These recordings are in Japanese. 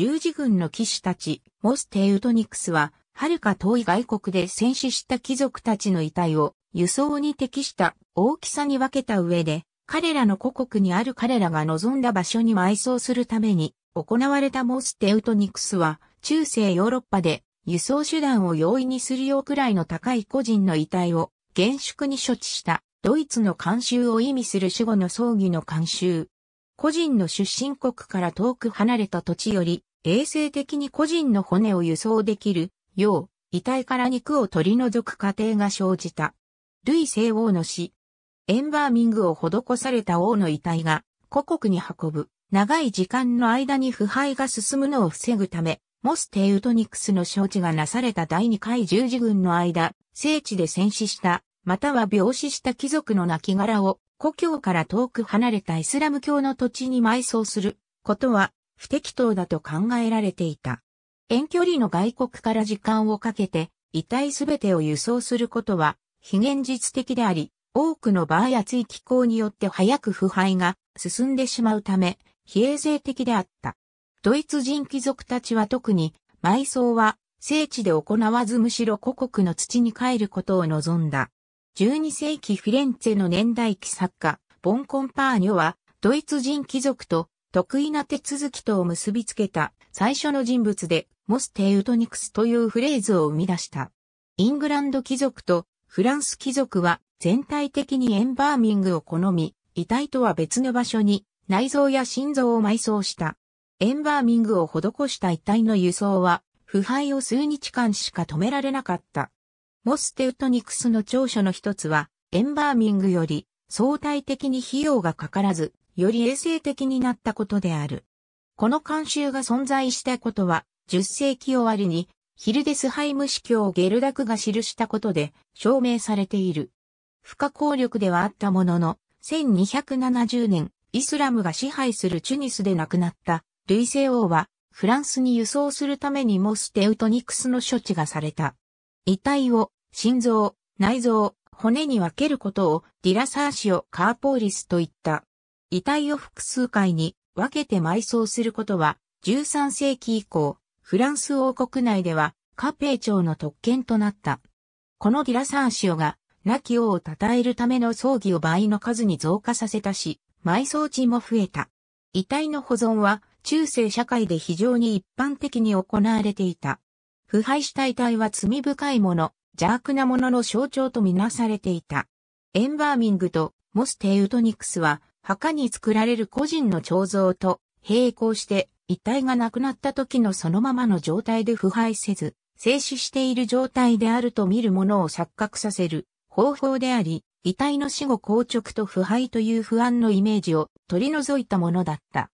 十字軍の騎士たち、モステウトニクスは、遥か遠い外国で戦死した貴族たちの遺体を輸送に適した大きさに分けた上で、彼らの故国にある彼らが望んだ場所に埋葬するために行われたモステウトニクスは中世ヨーロッパで輸送手段を容易にするようくらいの高い個人の遺体を厳粛に処置したドイツの慣習を意味する死後の葬儀の慣習。個人の出身国から遠く離れた土地より衛生的に個人の骨を輸送できるよう、遺体から肉を取り除く過程が生じた。ルイ聖王の死。エンバーミングを施された王の遺体が、故国に運ぶ。長い時間の間に腐敗が進むのを防ぐため、モステウトニクスの招致がなされた第2回十字軍の間、聖地で戦死した、または病死した貴族の亡骸を故郷から遠く離れたイスラム教の土地に埋葬することは不適当だと考えられていた。遠距離の外国から時間をかけて遺体すべてを輸送することは非現実的であり、多くの場合熱い気候によって早く腐敗が進んでしまうため、非衛生的であった。ドイツ人貴族たちは特に埋葬は聖地で行わずむしろ故国の土に帰ることを望んだ。12世紀フィレンツェの年代記作家、ボンコンパーニョは、ドイツ人貴族と得意な手続きとを結びつけた最初の人物で、モス・テウトニクスというフレーズを生み出した。イングランド貴族とフランス貴族は全体的にエンバーミングを好み、遺体とは別の場所に内臓や心臓を埋葬した。エンバーミングを施した遺体の輸送は、腐敗を数日間しか止められなかった。モステウトニクスの長所の一つは、エンバーミングより相対的に費用がかからず、より衛生的になったことである。この慣習が存在したことは、10世紀終わりに、ヒルデスハイム司教ゲルダクが記したことで証明されている。不可抗力ではあったものの、1270年、イスラムが支配するチュニスで亡くなったルイセ王は、フランスに輸送するためにモステウトニクスの処置がされた。遺体を心臓、内臓、骨に分けることをディラサーシオ・カーポーリスと言った。遺体を複数回に分けて埋葬することは、13世紀以降、フランス王国内では、カペー朝の特権となった。このディラサーシオが、亡き王を称えるための葬儀を倍の数に増加させたし、埋葬地も増えた。遺体の保存は、中世社会で非常に一般的に行われていた。腐敗した遺体は罪深いもの、邪悪なものの象徴とみなされていた。エンバーミングとモス・テウトニクスは墓に作られる個人の彫像と並行して遺体が亡くなった時のそのままの状態で腐敗せず、静止している状態であると見るものを錯覚させる方法であり、遺体の死後硬直と腐敗という不安のイメージを取り除いたものだった。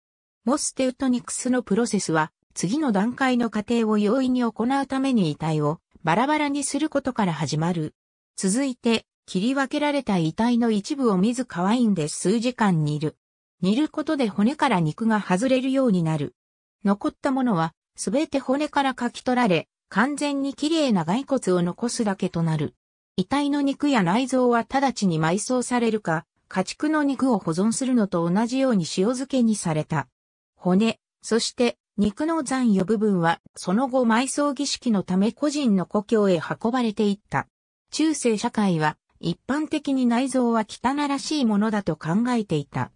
モステウトニクスのプロセスは、次の段階の過程を容易に行うために遺体をバラバラにすることから始まる。続いて、切り分けられた遺体の一部を水いんで数時間煮る。煮ることで骨から肉が外れるようになる。残ったものは、すべて骨からかき取られ、完全に綺麗な骸骨を残すだけとなる。遺体の肉や内臓は直ちに埋葬されるか、家畜の肉を保存するのと同じように塩漬けにされた。骨、そして肉の残余部分はその後埋葬儀式のため個人の故郷へ運ばれていった。中世社会は一般的に内臓は汚らしいものだと考えていた。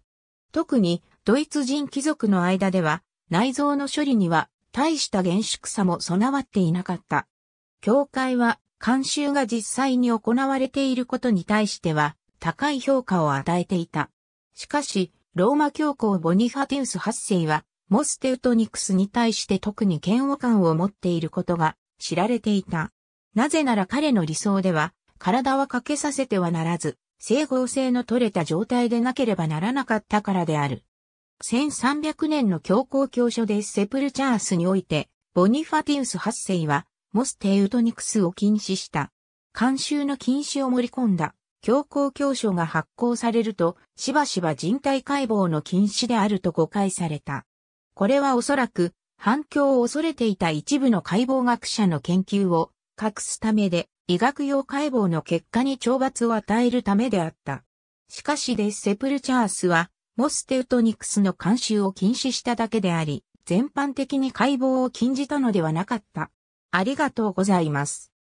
特にドイツ人貴族の間では内臓の処理には大した厳粛さも備わっていなかった。教会は監修が実際に行われていることに対しては高い評価を与えていた。しかし、ローマ教皇ボニファテウス8世はモステウトニクスに対して特に嫌悪感を持っていることが知られていた。なぜなら彼の理想では体はかけさせてはならず、整合性の取れた状態でなければならなかったからである。1300年の教皇教書でセプルチャースにおいて、ボニファティウス8世は、モステウトニクスを禁止した。慣習の禁止を盛り込んだ、教皇教書が発行されると、しばしば人体解剖の禁止であると誤解された。これはおそらく、反響を恐れていた一部の解剖学者の研究を隠すためで、医学用解剖の結果に懲罰を与えるためであった。しかしデセプルチャースは、モステウトニクスの監修を禁止しただけであり、全般的に解剖を禁じたのではなかった。ありがとうございます。